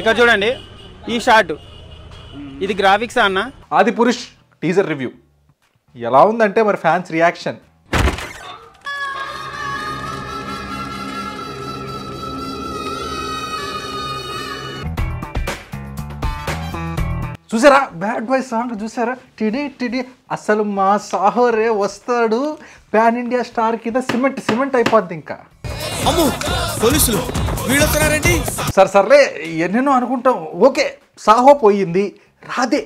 ఇక్కడ చూడండి ఈ షార్ట్ ఇది గ్రాఫిక్స్ అన్న ఆది పురుష్ టీజర్ రివ్యూ ఎలా ఉందంటే మరి ఫ్యాన్స్ రియాక్షన్ చూసారా బ్యాడ్ బాయ్ సాంగ్ చూసారా టిడి టిడి అసలు మా సాహోరే వస్తాడు ప్యాన్ ఇండియా స్టార్ కింద సిమెంట్ సిమెంట్ అయిపోద్ది ఇంకా అమ్ము పోలీసులు వీళ్ళొస్తున్నారండి సార్ సర్లే ఎన్నెన్నో అనుకుంటాం ఓకే సాహో పోయింది రాధే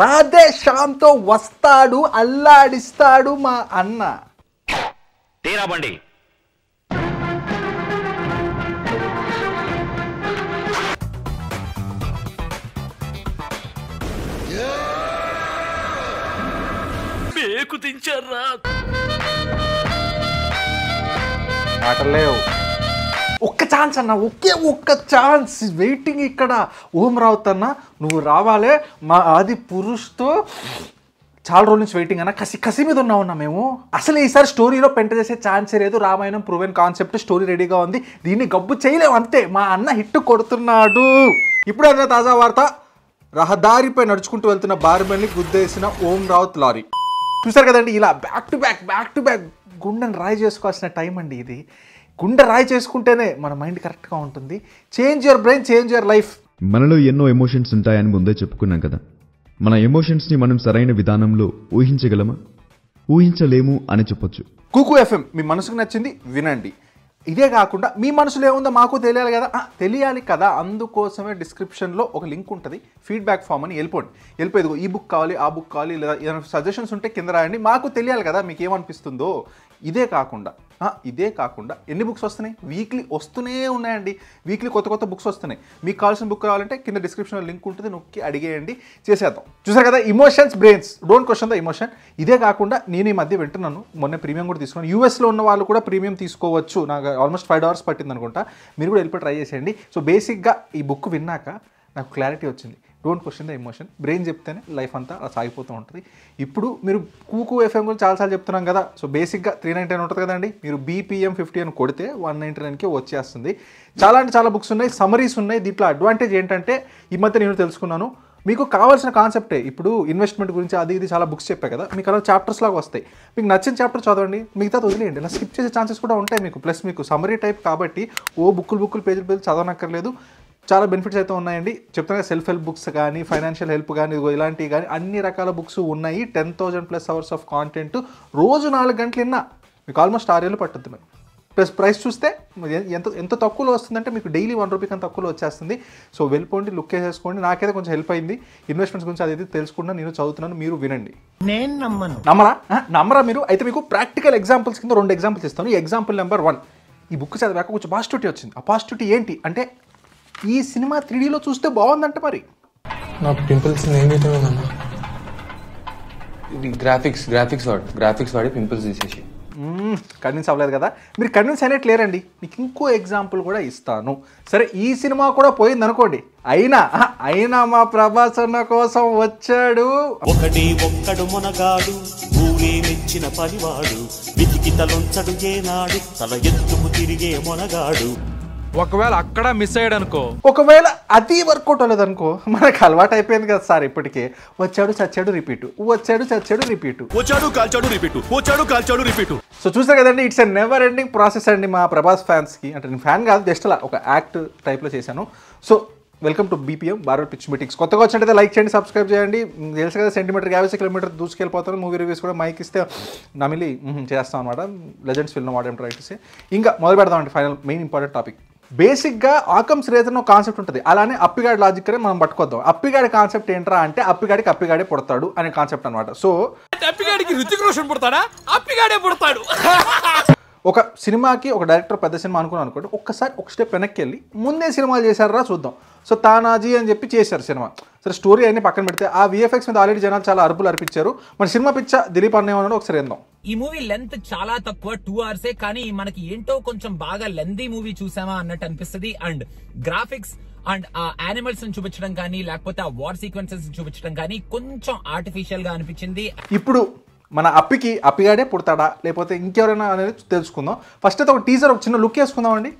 రాధే శ్యామ్తో వస్తాడు అల్లాడిస్తాడు మా అన్న తీరాబండి మేకు దించారా ఆటలేవు ఒక్క ఛాన్స్ అన్న ఒకే ఒక్క ఛాన్స్ వెయిటింగ్ ఇక్కడ ఓం రావుత్ అన్న నువ్వు రావాలే మా ఆది పురుష్తో చాలా రోజుల నుంచి వెయిటింగ్ అన్న కసి కసి మీద ఉన్నాం మేము అసలు ఈసారి స్టోరీలో పెంట చేసే ఛాన్సే లేదు రామాయణం ప్రూవెన్ కాన్సెప్ట్ స్టోరీ రెడీగా ఉంది దీన్ని గబ్బు చేయలేము అంతే మా అన్న హిట్ కొడుతున్నాడు ఇప్పుడు అన్న తాజా వార్త రహదారిపై నడుచుకుంటూ వెళ్తున్న బార్మెల్ని గుద్దేసిన ఓం రావుత్ లారీ చూసారు కదండి ఇలా back to back back to back గుండెను రాయి చేసుకోవాల్సిన టైం అండి ఇది గుండె రాయి చేసుకుంటేనే మన మైండ్ కరెక్ట్గా ఉంటుంది change your brain change your life మనలో ఎన్నో ఎమోషన్స్ ఉంటాయని ముందే చెప్పుకున్నాం కదా మన ఎమోషన్స్ని మనం సరైన విధానంలో ఊహించగలమా ఊహించలేము అని చెప్పొచ్చు కుకు ఎఫ్ఎం మీ మనసుకు నచ్చింది వినండి ఇదే కాకుండా మీ మనసులో ఏముందో మాకు తెలియాలి కదా తెలియాలి కదా అందుకోసమే డిస్క్రిప్షన్లో ఒక లింక్ ఉంటుంది ఫీడ్బ్యాక్ ఫామ్ అని వెళ్ళిపోండి వెళ్ళిపోయేది ఈ బుక్ కావాలి ఆ బుక్ కావాలి లేదా ఏదైనా సజెషన్స్ ఉంటే కింద రాయండి మాకు తెలియాలి కదా మీకు ఏమనిపిస్తుందో ఇదే కాకుండా ఇదే కాకుండా ఎన్ని బుక్స్ వస్తున్నాయి వీక్లీ వస్తూనే ఉన్నాయండి వీక్లీ కొత్త కొత్త బుక్స్ వస్తున్నాయి మీకు కావాల్సిన బుక్ కావాలంటే కింద డిస్క్రిప్షన్లో లింక్ ఉంటుంది నొక్కి అడిగేయండి చేసేద్దాం చూసారు కదా emotions brains don't question the emotion ఇదే కాకుండా నేను ఈ మధ్య వింటున్నాను మొన్న ప్రీమియం కూడా తీసుకున్నాను యూఎస్లో ఉన్న వాళ్ళు కూడా ప్రీమియం తీసుకోవచ్చు నాకు ఆల్మోస్ట్ ఫైవ్ అవర్స్ పట్టింది అనుకుంటా మీరు కూడా వెళ్ళిపోయి ట్రై చేసేయండి సో బేసిక్గా ఈ బుక్ విన్నాక నాకు క్లారిటీ వచ్చింది don't question the emotion brain చెప్తేనే లైఫ్ అంతా అలా సాగిపోతూ ఉంటుంది ఇప్పుడు మీరు కూకు ఎఫ్ఎం గురించి చాలాసార్లు చెప్తున్నాం కదా సో బేసిక్గా త్రీ నైన్ ఉంటుంది కదండి మీరు బీపీఎం ఫిఫ్టీ అని కొడితే వన్ నైంటీ నైన్కే వచ్చేస్తుంది చాలా అంటే చాలా బుక్స్ ఉన్నాయి సమరీస్ ఉన్నాయి దీంట్లో అడ్వాంటేజ్ ఏంటంటే ఈ మధ్య నేను తెలుసుకున్నాను మీకు కావాల్సిన కాన్సెప్టే ఇప్పుడు ఇన్వెస్ట్మెంట్ గురించి అది ఇది చాలా బుక్స్ చెప్పాయి కదా మీకు అలా చాప్టర్స్ లాగా వస్తాయి మీకు నచ్చిన చాప్టర్ చదవండి మిగతా వదిలేయండి ఇలా స్కిప్ చేసే ఛాన్సెస్ కూడా ఉంటాయి మీకు ప్లస్ మీకు సమరీ టైప్ కాబట్టి ఓ బుక్కులు బుక్కులు పేజీలు పేజీలు చదవనక్కర్లేదు చాలా బెనిఫిట్స్ అయితే ఉన్నాయండి చెప్తాను సెల్ఫ్ హెల్ప్ బుక్స్ కానీ ఫైనాన్షియల్ హెల్ప్ కానీ ఇలాంటివి కానీ అన్ని రకాల బుక్స్ ఉన్నాయి ten thousand plus hours of content రోజు నాలుగు గంటలు విన్నా మీకు ఆల్మోస్ట్ ఏళ్ళు పట్టుద్ది మరి ప్లస్ ప్రైస్ చూస్తే ఎంత ఎంత తక్కువలో వస్తుందంటే మీకు డైలీ వన్ రూపీ కన్నా తక్కువలో వచ్చేస్తుంది సో వెళ్ళిపోండి లుక్ వేసేసుకోండి నాకైతే కొంచెం హెల్ప్ అయింది ఇన్వెస్ట్మెంట్స్ గురించి అదైతే తెలుసుకున్నా నేను చదువుతున్నాను మీరు వినండి నేను నమ్మను నమ్మరా నమ్మరా మీరు అయితే మీకు ప్రాక్టికల్ ఎగ్జాంపుల్స్ కింద రెండు ఎగ్జాంపుల్స్ ఇస్తాను ఎగ్జాంపుల్ నెంబర్ వన్ ఈ బుక్ చదివాక కొంచెం పాజిటివిటీ వచ్చింది ఆ పాజిటివిటీ ఏంటి అంటే ఈ సినిమా త్రీడీలో చూస్తే బాగుందంట మరి నా పింపుల్స్ ఇది గ్రాఫిక్స్ గ్రాఫిక్స్ వాడు గ్రాఫిక్స్ వాడి పింపుల్స్ తీసేసి కన్విన్స్ అవ్వలేదు కదా మీరు కన్విన్స్ అయినట్టు లేరండి మీకు ఇంకో ఎగ్జాంపుల్ కూడా ఇస్తాను సరే ఈ సినిమా కూడా పోయింది అనుకోండి అయినా అయినా మా ప్రభాస్ అన్న కోసం వచ్చాడు ఒకటి ఒక్కడు మునగాడు భూమి మెచ్చిన పనివాడు వితికి తలొంచడు ఏనాడు తల ఎత్తుకు తిరిగే మునగాడు ఒకవేళ అక్కడ మిస్ అయ్యాడు అనుకో ఒకవేళ అది వర్కౌట్ అనుకో మనకు అలవాటు అయిపోయింది కదా సార్ ఇప్పటికే వచ్చాడు చచ్చాడు రిపీట్ వచ్చాడు చచ్చాడు రిపీట్ వచ్చాడు కాల్చాడు రిపీట్ వచ్చాడు కాల్చాడు రిపీట్ సో చూసారు కదండి ఇట్స్ నెవర్ ఎండింగ్ ప్రాసెస్ అండి మా ప్రభాస్ ఫ్యాన్స్కి అంటే నేను ఫ్యాన్ కాదు జస్ట్ అలా ఒక యాక్ట్ టైప్లో చేశాను so welcome to BPM Bharat picks meetings కొత్తగా వచ్చినట్టయితే లైక్ చేయండి సబ్స్క్రైబ్ చేయండి తెలుసు కదా సెంటీమీటర్ యాభై కిలోమీటర్ దూసుకెళ్ళిపోతాను మూవీ రివ్యూస్ కూడా మైక్ ఇస్తే నమిలి చేస్తాం అనమాట లెజెండ్స్ ఫిల్మ్ వాడడం ఇంకా మొదలు పెడదామండి ఫైనల్ మెయిన్ ఇంపార్టెంట్ టాపిక్ బేసిక్గా ఆకం శ్రేతను కాన్సెప్ట్ ఉంటుంది అలానే అప్పిగాడి లాజిక్ అనే మనం పట్టుకోద్దాం అప్పిగాడి కాన్సెప్ట్ ఏంట్రా అంటే అప్పిగాడికి అప్పిగాడే పుడతాడు అనే కాన్సెప్ట్ అనమాట సో అప్పిగాడికి పుడతాడా అప్పిగాడే పుడతాడు ఒక సినిమాకి ఒక డైరెక్టర్ పెద్ద సినిమా అనుకున్నాను అనుకోండి ఒక్కసారి ఒక స్టెప్ వెనక్కి వెళ్ళి ముందే సినిమాలు చేశారా చూద్దాం సో తానాజీ అని చెప్పి చేశారు సినిమా సరే స్టోరీ అన్ని పక్కన పెడితే ఆ విఎఫ్ఎక్స్ మీద ఆల్రెడీ జనాలు చాలా అరుపులు అర్పించారు మన సినిమా పిచ్చ దిలీప్ అన్నేమన్నాడు ఒకసారి ఏందాం ఈ మూవీ లెంత్ చాలా తక్కువ టూ ఏ కానీ మనకి ఏంటో కొంచెం బాగా లెందీ మూవీ చూసామా అన్నట్టు అనిపిస్తుంది అండ్ గ్రాఫిక్స్ అండ్ ఆ యానిమల్స్ చూపించడం కానీ లేకపోతే ఆ వార్ సీక్వెన్సెస్ చూపించడం కానీ కొంచెం ఆర్టిఫిషియల్ గా అనిపించింది ఇప్పుడు మన అప్పికి అప్పిగాడే పుడతాడా లేకపోతే ఇంకెవరైనా అనేది తెలుసుకుందాం ఫస్ట్ అయితే ఒక టీజర్ ఒక చిన్న లుక్ వేసుకుందాం అండి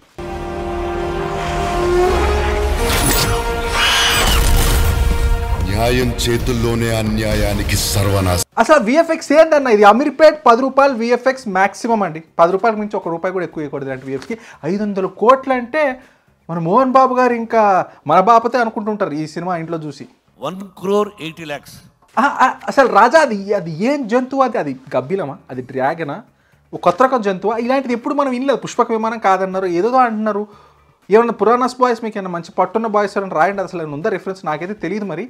న్యాయం చేతుల్లోనే అన్యాయానికి సర్వనాశ అసలు విఎఫ్ఎక్స్ ఏంటన్న ఇది అమీర్పేట్ పది రూపాయలు విఎఫ్ఎక్స్ మాక్సిమం అండి పది రూపాయల మించి ఒక రూపాయి కూడా ఎక్కువ ఇవ్వకూడదు అంటే విఎఫ్కి ఐదు వందల కోట్లు అంటే మన మోహన్ బాబు గారు ఇంకా మన బాపతే అనుకుంటుంటారు ఈ సినిమా ఇంట్లో చూసి వన్ క్రోర్ ఎయిటీ ల్యాక్స్ అసలు రాజా అది అది ఏం జంతువు అది అది గబ్బిలమా అది డ్రాగనా కొత్త రకం జంతువా ఇలాంటిది ఎప్పుడు మనం వినలేదు పుష్పక విమానం కాదన్నారు ఏదో అంటున్నారు ఏమన్నా పురాణస్ బాయ్స్ మీకు ఏమైనా మంచి పట్టున్న బాయ్స్ అని రాయండి అసలు ఉందా రిఫరెన్స్ నాకైతే తెలియదు మరి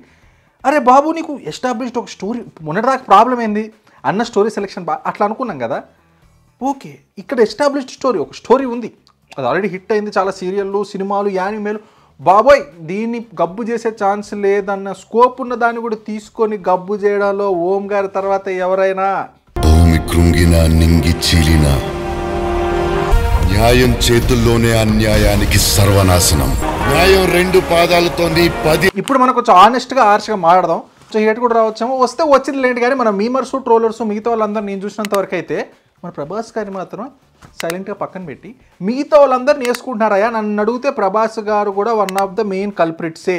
అరే బాబు నీకు ఎస్టాబ్లిష్డ్ ఒక స్టోరీ మొన్నటిదాకా ప్రాబ్లం ఏంది అన్న స్టోరీ సెలెక్షన్ బా అట్లా అనుకున్నాం కదా ఓకే ఇక్కడ ఎస్టాబ్లిష్డ్ స్టోరీ ఒక స్టోరీ ఉంది అది ఆల్రెడీ హిట్ అయింది చాలా సీరియళ్ళు సినిమాలు యానిమేలు బాబోయ్ దీన్ని గబ్బు చేసే ఛాన్స్ లేదన్న స్కోప్ ఉన్న దాన్ని కూడా తీసుకొని గబ్బు చేయడంలో ఓం గారి తర్వాత ఎవరైనా భూమి కృంగినా నింగి చీలినా న్యాయం చేతుల్లోనే అన్యాయానికి సర్వనాశనం న్యాయం రెండు పాదాలతో పది ఇప్పుడు మనం కొంచెం ఆర్ష్ గా మాట్లాడదాం సో హేట్ కూడా రావచ్చేమో వస్తే వచ్చింది లేండి కానీ మన మీమర్స్ ట్రోలర్స్ మిగతా వాళ్ళందరూ నేను చూసినంత వరకు అయితే మన ప్రభాస్ గారి మాత్రం సైలెంట్గా పక్కన పెట్టి మిగతా వాళ్ళందరూ నేర్చుకుంటున్నారయ్యా నన్ను అడిగితే ప్రభాస్ గారు కూడా వన్ ఆఫ్ ద మెయిన్ కల్ప్రిట్సే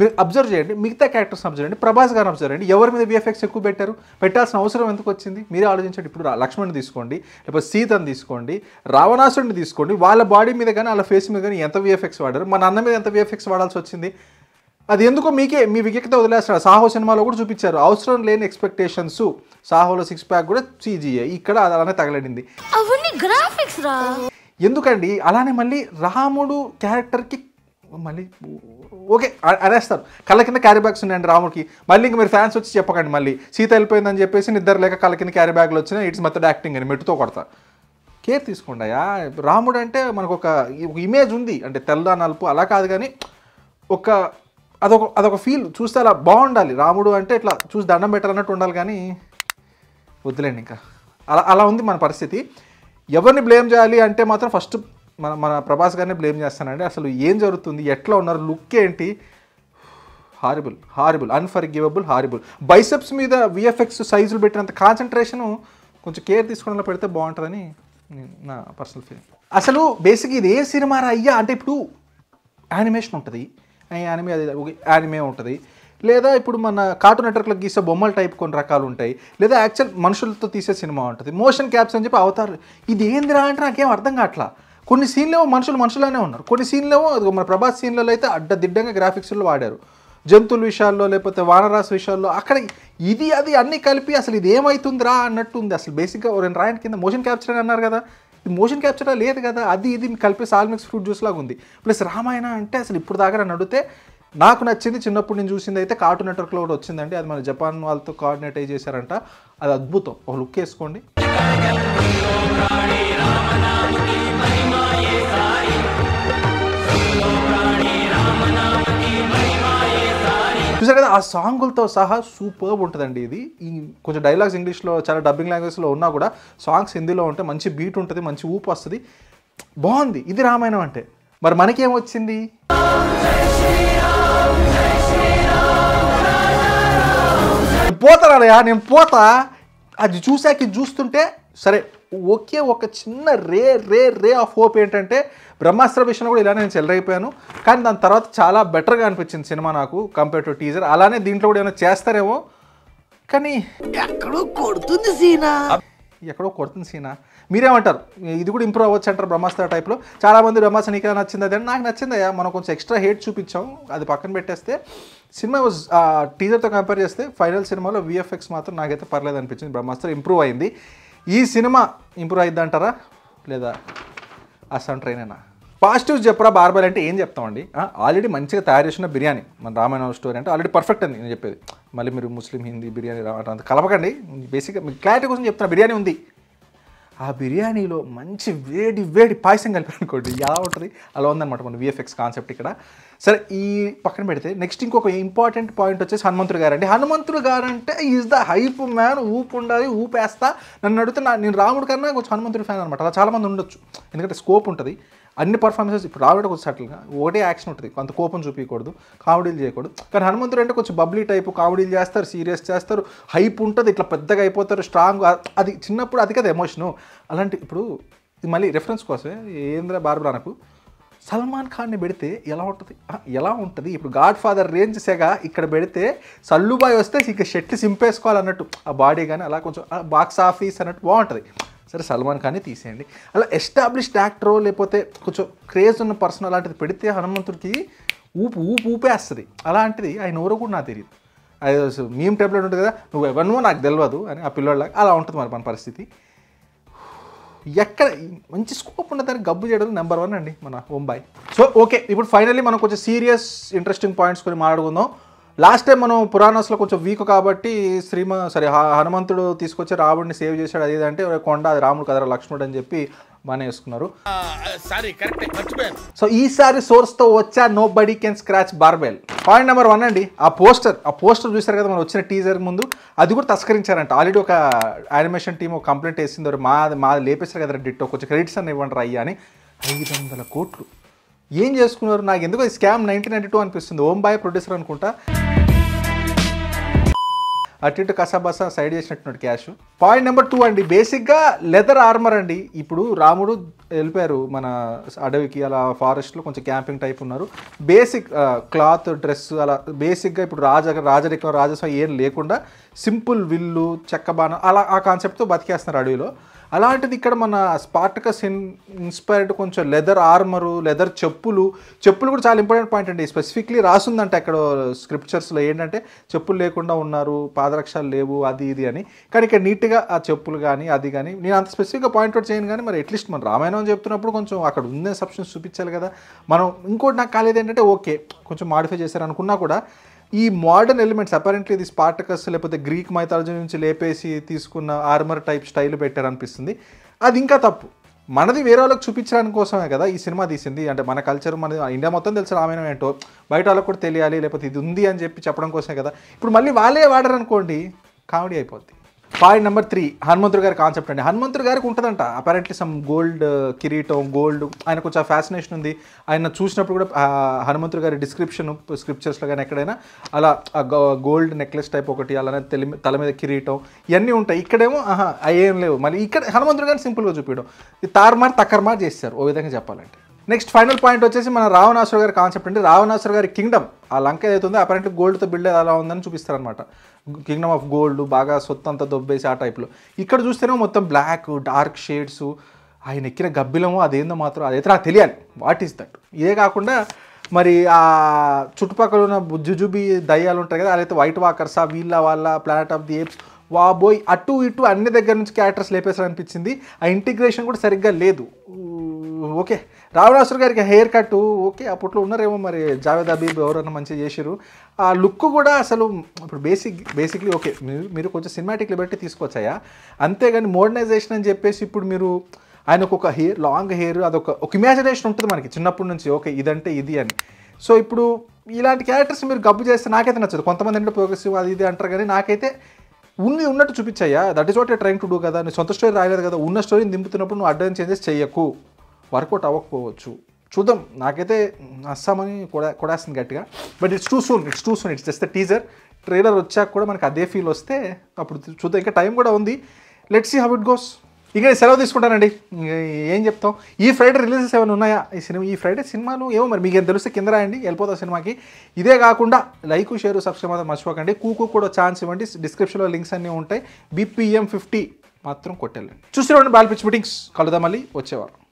మీరు అబ్జర్వ్ చేయండి మిగతా క్యారెక్టర్స్ అబ్జర్వ్ చేయండి ప్రభాస్ గారు అబ్జర్వ్ చేయండి ఎవరి మీద విఎఫ్ఎక్స్ ఎక్కువ పెట్టారు పెట్టాల్సిన అవసరం ఎందుకు వచ్చింది మీరే ఆలోచించండి ఇప్పుడు లక్ష్మణ్ తీసుకోండి లేకపోతే సీతను తీసుకోండి రావణాసుడిని తీసుకోండి వాళ్ళ బాడీ మీద కానీ వాళ్ళ ఫేస్ మీద కానీ ఎంత విఎఫ్ఎక్స్ వాడారు మన అన్న మీద ఎంత విఎఫ్ఎక్స్ వాడాల్సి వచ్చింది అది ఎందుకో మీకే మీ విజ్ఞత వదిలేస్తారు సాహో సినిమాలో కూడా చూపించారు అవసరం లేని ఎక్స్పెక్టేషన్స్ సాహోలో సిక్స్ ప్యాక్ కూడా సీజీఏ ఇక్కడ అలానే తగలడింది గ్రాఫిక్స్ ఎందుకండి అలానే మళ్ళీ రాముడు క్యారెక్టర్కి మళ్ళీ ఓకే అనేస్తారు కళ్ళ కింద క్యారీ బ్యాగ్స్ ఉన్నాయండి రాముడికి మళ్ళీ ఇంక మీరు ఫ్యాన్స్ వచ్చి చెప్పకండి మళ్ళీ సీత వెళ్ళిపోయిందని చెప్పేసి ఇద్దరు లేక కళ్ళ కింద క్యారీ బ్యాగ్లు వచ్చినా ఇట్స్ మెథడ్ యాక్టింగ్ అని మెట్టుతో కొడతా కేర్ తీసుకోండి అయ్యా రాముడు అంటే మనకు ఒక ఇమేజ్ ఉంది అంటే తెల్ల నలుపు అలా కాదు కానీ ఒక అదొక అదొక ఫీల్ చూస్తే అలా బాగుండాలి రాముడు అంటే ఇట్లా చూసి దండం పెట్టాలన్నట్టు ఉండాలి కానీ వద్దులేండి ఇంకా అలా అలా ఉంది మన పరిస్థితి ఎవరిని బ్లేమ్ చేయాలి అంటే మాత్రం ఫస్ట్ మన మన ప్రభాస్ గారిని బ్లేమ్ చేస్తానండి అసలు ఏం జరుగుతుంది ఎట్లా ఉన్నారు లుక్ ఏంటి horrible horrible unforgivable horrible biceps మీద విఎఫ్ఎక్స్ సైజులు పెట్టినంత కాన్సన్ట్రేషను కొంచెం కేర్ తీసుకోవడంలో పెడితే బాగుంటుందని నా పర్సనల్ ఫీలింగ్ అసలు బేసిక్ ఇది ఏ సినిమా అయ్యా అంటే ఇప్పుడు యానిమేషన్ ఉంటుంది యానిమే అది యానిమే ఉంటుంది లేదా ఇప్పుడు మన కార్టూన్ నెట్వర్క్లో గీసే బొమ్మల టైప్ కొన్ని రకాలు ఉంటాయి లేదా యాక్చువల్ మనుషులతో తీసే సినిమా ఉంటుంది మోషన్ క్యాప్స్ అని చెప్పి అవతారు ఇది ఏందిరా అంటే నాకేం అర్థం కావట్లా కొన్ని సీన్లేమో మనుషులు మనుషులనే ఉన్నారు కొన్ని సీన్లేమో అది మన ప్రభాస్ సీన్లలో అయితే అడ్డదిడ్డంగా గ్రాఫిక్స్లో వాడారు జంతువుల విషయాల్లో లేకపోతే వానరాశి విషయాల్లో అక్కడ ఇది అది అన్నీ కలిపి అసలు ఇది ఏమవుతుందిరా అన్నట్టు ఉంది అసలు బేసిక్గా రెండు రాయన్ కింద మోషన్ క్యాప్చర్ అని అన్నారు కదా ఇది మోషన్ క్యాప్చర్ లేదు కదా అది ఇది కలిపి సాల్మిక్స్ ఫ్రూట్ జ్యూస్ లాగా ఉంది ప్లస్ రామాయణ అంటే అసలు ఇప్పుడు దాకా నడితే నాకు నచ్చింది చిన్నప్పటి నుంచి చూసింది అయితే కార్టూన్ నెట్వర్క్లో కూడా వచ్చిందండి అది మన జపాన్ వాళ్ళతో కోఆర్డినేట్ చేశారంట అది అద్భుతం ఒక లుక్ వేసుకోండి చూసారు కదా ఆ సాంగులతో సహా సూపర్గా ఉంటుందండి ఇది ఈ కొంచెం డైలాగ్స్ ఇంగ్లీష్లో చాలా డబ్బింగ్ లాంగ్వేజ్లో ఉన్నా కూడా సాంగ్స్ హిందీలో ఉంటే మంచి బీట్ ఉంటుంది మంచి ఊపు వస్తుంది బాగుంది ఇది రామాయణం అంటే మరి మనకేమొచ్చింది పోతానయా నేను పోతా అది చూసాక చూస్తుంటే సరే ఒకే ఒక చిన్న రే రే రే ఆఫ్ హోప్ ఏంటంటే బ్రహ్మాస్త్ర విషయంలో కూడా ఇలా నేను చెల్లరైపోయాను కానీ దాని తర్వాత చాలా బెటర్గా అనిపించింది సినిమా నాకు కంపేర్ టు టీజర్ అలానే దీంట్లో కూడా ఏమైనా చేస్తారేమో కానీ ఎక్కడో కొడుతుంది సీనా ఎక్కడో కొడుతుంది సీనా మీరేమంటారు ఇది కూడా ఇంప్రూవ్ అవ్వచ్చు అంటారు బ్రహ్మాస్త్ర టైప్లో చాలామంది బ్రహ్మాస్త్ర నీకు నచ్చింది అదే నాకు నచ్చిందయ్యా మనం కొంచెం ఎక్స్ట్రా హేట్ చూపించాం అది పక్కన పెట్టేస్తే సినిమా వాజ్ టీజర్తో కంపేర్ చేస్తే ఫైనల్ సినిమాలో విఎఫ్ఎక్స్ మాత్రం నాకైతే పర్లేదు అనిపించింది బ్రహ్మాస్త్ర ఇంప్రూవ్ అయింది ఈ సినిమా ఇంప్రూవ్ అయింది అంటారా లేదా అసలు ట్రైన్ అయినా పాజిటివ్స్ చెప్పరా బార్బర్ అంటే ఏం చెప్తామండి ఆల్రెడీ మంచిగా తయారు చేసిన బిర్యానీ మన రామాయణ స్టోరీ అంటే ఆల్రెడీ పర్ఫెక్ట్ అండి నేను చెప్పేది మళ్ళీ మీరు ముస్లిం హిందీ బిర్యానీ అంత కలపకండి బేసిక్గా మీకు క్లారిటీ కోసం చెప్తున్నా బిర్యానీ ఉంది ఆ బిర్యానీలో మంచి వేడి వేడి పాయసం అనుకోండి ఎలా ఉంటుంది అలా ఉందన్నమాట మన విఎఫ్ఎక్స్ కాన్సెప్ట్ ఇక్కడ సరే ఈ పక్కన పెడితే నెక్స్ట్ ఇంకొక ఇంపార్టెంట్ పాయింట్ వచ్చేసి హనుమంతుడు గారు అండి హనుమంతుడు గారు అంటే ఈజ్ ద హైప్ మ్యాన్ ఊపు ఉండాలి ఊపేస్తా నన్ను అడిగితే నేను రాముడు కన్నా కొంచెం హనుమంతుడి ఫ్యాన్ అనమాట అలా చాలామంది ఉండొచ్చు ఎందుకంటే స్కోప్ ఉంటుంది అన్ని పర్ఫార్మెన్సెస్ ఇప్పుడు రావడం కొంచెం సెటిల్గా ఒకటే యాక్షన్ ఉంటుంది కొంత కోపం చూపించకూడదు కామెడీలు చేయకూడదు కానీ హనుమంతుడు అంటే కొంచెం బబ్లీ టైపు కామెడీలు చేస్తారు సీరియస్ చేస్తారు హైప్ ఉంటుంది ఇట్లా పెద్దగా అయిపోతారు స్ట్రాంగ్ అది చిన్నప్పుడు అది కదా ఎమోషను అలాంటి ఇప్పుడు మళ్ళీ రెఫరెన్స్ కోసమే ఏంద్ర బార్బరానకు సల్మాన్ ఖాన్ని పెడితే ఎలా ఉంటుంది ఎలా ఉంటుంది ఇప్పుడు గాడ్ ఫాదర్ రేంజ్ సెగ ఇక్కడ పెడితే సల్లుబాయ్ వస్తే ఇంకా షెట్ సింపేసుకోవాలన్నట్టు ఆ బాడీ కానీ అలా కొంచెం బాక్స్ ఆఫీస్ అన్నట్టు బాగుంటుంది సరే సల్మాన్ ఖాన్ని తీసేయండి అలా ఎస్టాబ్లిష్డ్ యాక్టరో లేకపోతే కొంచెం క్రేజ్ ఉన్న పర్సన్ అలాంటిది పెడితే హనుమంతుడికి ఊపు ఊపు ఊపేస్తుంది అలాంటిది ఆయన ఎవరో కూడా నాకు తెలియదు అది మేము టెబ్లెట్ ఉంటుంది కదా నువ్వు ఎవరినో నాకు తెలియదు అని ఆ పిల్లోళ్ళకి అలా ఉంటుంది మరి మన పరిస్థితి ఎక్కడ మంచి స్కోప్ ఉన్న దానికి గబ్బు చేయడం నెంబర్ వన్ అండి మన ముంబై సో ఓకే ఇప్పుడు ఫైనల్లీ మనం కొంచెం సీరియస్ ఇంట్రెస్టింగ్ పాయింట్స్ కొన్ని మాట్లాడుకుందాం లాస్ట్ టైం మనం పురాణస్లో కొంచెం వీక్ కాబట్టి శ్రీమ సారీ హనుమంతుడు తీసుకొచ్చి రాముడిని సేవ్ చేశాడు అది అంటే కొండ అది రాముడు కదరా లక్ష్మణుడు అని చెప్పి మానేసుకున్నారు సో ఈసారి సోర్స్తో వచ్చా nobody can scratch barbell point number one అండి ఆ పోస్టర్ ఆ పోస్టర్ చూసారు కదా మనం వచ్చిన టీజర్ ముందు అది కూడా తస్కరించారంట ఆల్రెడీ ఒక యానిమేషన్ టీమ్ ఒక కంప్లైంట్ వేసింది మా మాది లేపేశారు కదా డిట్టో కొంచెం క్రెడిట్స్ అని ఇవ్వండి రయ్యా అని ఐదు వందల కోట్లు ఏం చేసుకున్నారు నాకు ఎందుకో స్కామ్ నైన్టీన్ నైన్టీ టూ అనిపిస్తుంది ఓం బాయ్ ప్రొడ్యూసర్ అనుకుంటా అటు ఇటు కసాబసా సైడ్ చేసినట్టున్నాడు క్యాష్ పాయింట్ నెంబర్ టూ అండి బేసిక్గా లెదర్ ఆర్మర్ అండి ఇప్పుడు రాముడు వెళ్ళిపోయారు మన అడవికి అలా ఫారెస్ట్లో కొంచెం క్యాంపింగ్ టైప్ ఉన్నారు బేసిక్ క్లాత్ డ్రెస్ అలా బేసిక్గా ఇప్పుడు రాజ రాజరికం రాజస్వామి ఏం లేకుండా సింపుల్ విల్లు చెక్క బాణం అలా ఆ కాన్సెప్ట్తో బతికేస్తున్నారు అడవిలో అలాంటిది ఇక్కడ మన స్పార్టకస్ ఇన్ ఇన్స్పైర్డ్ కొంచెం లెదర్ ఆర్మరు లెదర్ చెప్పులు చెప్పులు కూడా చాలా ఇంపార్టెంట్ పాయింట్ అండి స్పెసిఫిక్లీ రాసుందంట అక్కడ స్క్రిప్చర్స్లో ఏంటంటే చెప్పులు లేకుండా ఉన్నారు పాదరక్షాలు లేవు అది ఇది అని కానీ ఇక్కడ నీట్గా ఆ చెప్పులు కానీ అది కానీ నేను అంత స్పెసిఫిక్గా పాయింట్ అవుట్ చేయను కానీ మరి అట్లీస్ట్ మన రామాయణం చెప్తున్నప్పుడు కొంచెం అక్కడ ఉందే సబ్షన్స్ చూపించాలి కదా మనం ఇంకోటి నాకు కాలేదు ఏంటంటే ఓకే కొంచెం మాడిఫై చేశారు అనుకున్నా కూడా ఈ మోడర్న్ ఎలిమెంట్స్ అపారెంట్లీ ఇది స్పార్టకస్ లేకపోతే గ్రీక్ మైథాలజీ నుంచి లేపేసి తీసుకున్న ఆర్మర్ టైప్ స్టైల్ పెట్టారు అనిపిస్తుంది అది ఇంకా తప్పు మనది వేరే వాళ్ళకి చూపించడానికి కోసమే కదా ఈ సినిమా తీసింది అంటే మన కల్చర్ మన ఇండియా మొత్తం తెలుసు రామాయణం ఏంటో బయట వాళ్ళకి కూడా తెలియాలి లేకపోతే ఇది ఉంది అని చెప్పి చెప్పడం కోసమే కదా ఇప్పుడు మళ్ళీ వాళ్ళే వాడరనుకోండి కామెడీ అయిపోద్ది పాయింట్ నెంబర్ త్రీ హనుమంతుడు గారి కాన్సెప్ట్ అండి హనుమంతుడు గారికి ఉంటుందంట అపారెంట్లీ సమ్ గోల్డ్ కిరీటం గోల్డ్ ఆయన కొంచెం ఫ్యాసినేషన్ ఉంది ఆయన చూసినప్పుడు కూడా హనుమంతుడు గారి డిస్క్రిప్షన్ స్క్రిప్చర్స్లో కానీ ఎక్కడైనా అలా గోల్డ్ నెక్లెస్ టైప్ ఒకటి అలానే తెలి తల మీద కిరీటం ఇవన్నీ ఉంటాయి ఇక్కడేమో అహా అయ్యేం లేవు మళ్ళీ ఇక్కడ హనుమంతుడు గారిని సింపుల్గా చూపించడం తారుమార్ తక్కర్మార్ చేస్తారు ఓ విధంగా చెప్పాలంటే నెక్స్ట్ ఫైనల్ పాయింట్ వచ్చేసి మన రావణాసుర గారి కాన్సెప్ట్ అంటే రావణాసుర గారి కింగ్డమ్ ఆ లంక ఏదైతే ఉందో అపరెంట్లీ గోల్డ్తో బిల్డ్ అలా ఉందని చూపిస్తారు అనమాట కింగ్డమ్ ఆఫ్ గోల్డ్ బాగా సొత్తు అంతా దొబ్బేసి ఆ టైప్లో ఇక్కడ చూస్తేనే మొత్తం బ్లాక్ డార్క్ షేడ్స్ ఆయన ఎక్కిన గబ్బిలము అదేందో మాత్రం అదైతే నాకు తెలియాలి వాట్ ఈస్ దట్ ఇదే కాకుండా మరి ఆ చుట్టుపక్కల ఉన్న జుజుబి దయ్యాలు ఉంటాయి కదా అదైతే వైట్ వాకర్సా వీళ్ళ వాళ్ళ ప్లానెట్ ఆఫ్ ది ఏప్స్ బోయ్ అటు ఇటు అన్ని దగ్గర నుంచి క్యారెక్టర్స్ లేపేసారు ఆ ఇంటిగ్రేషన్ కూడా సరిగ్గా లేదు ఓకే రావణాసురు గారికి హెయిర్ కట్ ఓకే అప్పట్లో ఉన్నారేమో మరి జావేద్ అబీబ్ ఎవరన్నా మంచిగా చేసారు ఆ లుక్ కూడా అసలు ఇప్పుడు బేసిక్ బేసిక్లీ ఓకే మీరు కొంచెం సినిమాటిక్ లిబర్టీ తీసుకొచ్చాయా అంతేగాని మోడర్నైజేషన్ అని చెప్పేసి ఇప్పుడు మీరు ఆయనకు ఒక హెయిర్ లాంగ్ హెయిర్ అదొక ఒక ఇమాజినేషన్ ఉంటుంది మనకి చిన్నప్పటి నుంచి ఓకే ఇదంటే ఇది అని సో ఇప్పుడు ఇలాంటి క్యారెక్టర్స్ మీరు గబ్బు చేస్తే నాకైతే నచ్చదు కొంతమంది అంటే ప్రోగ్రెసివ్ అది ఇది అంటారు కానీ నాకైతే ఉంది ఉన్నట్టు చూపించాయా that is what trying to do కదా నువ్వు సొంత స్టోరీ రాలేదు కదా ఉన్న స్టోరీని దింపుతున్నప్పుడు నువ్వు అడ్వాన్స్ చేంజెస్ చేయకు వర్కౌట్ అవ్వకపోవచ్చు చూద్దాం నాకైతే అస్సామని కూడా కొడాస్తుంది గట్టిగా but it's too soon it's too soon it's just the teaser trailer వచ్చాక కూడా మనకు అదే ఫీల్ వస్తే అప్పుడు చూద్దాం ఇంకా టైం కూడా ఉంది let see how it goes ఇక సెలవు తీసుకుంటానండి ఏం చెప్తాం ఈ ఫ్రైడే రిలీజెస్ ఏమైనా ఉన్నాయా ఈ సినిమా ఈ ఫ్రైడే సినిమాలు ఏమో మరి మీకు ఏం తెలిస్తే కింద రాయండి వెళ్ళిపోతా సినిమాకి ఇదే కాకుండా లైక్ షేర్ సబ్స్క్రైబ్ మాత్రం మర్చిపోకండి కూకు కూడా ఛాన్స్ ఇవ్వండి డిస్క్రిప్షన్లో లింక్స్ అన్నీ ఉంటాయి బీపీఎం ఫిఫ్టీ మాత్రం కొట్టేళ్ళండి చూసిన బాల్ పిచ్ మీటింగ్స్ కలుద్దాం మళ్ళీ వచ్చేవారు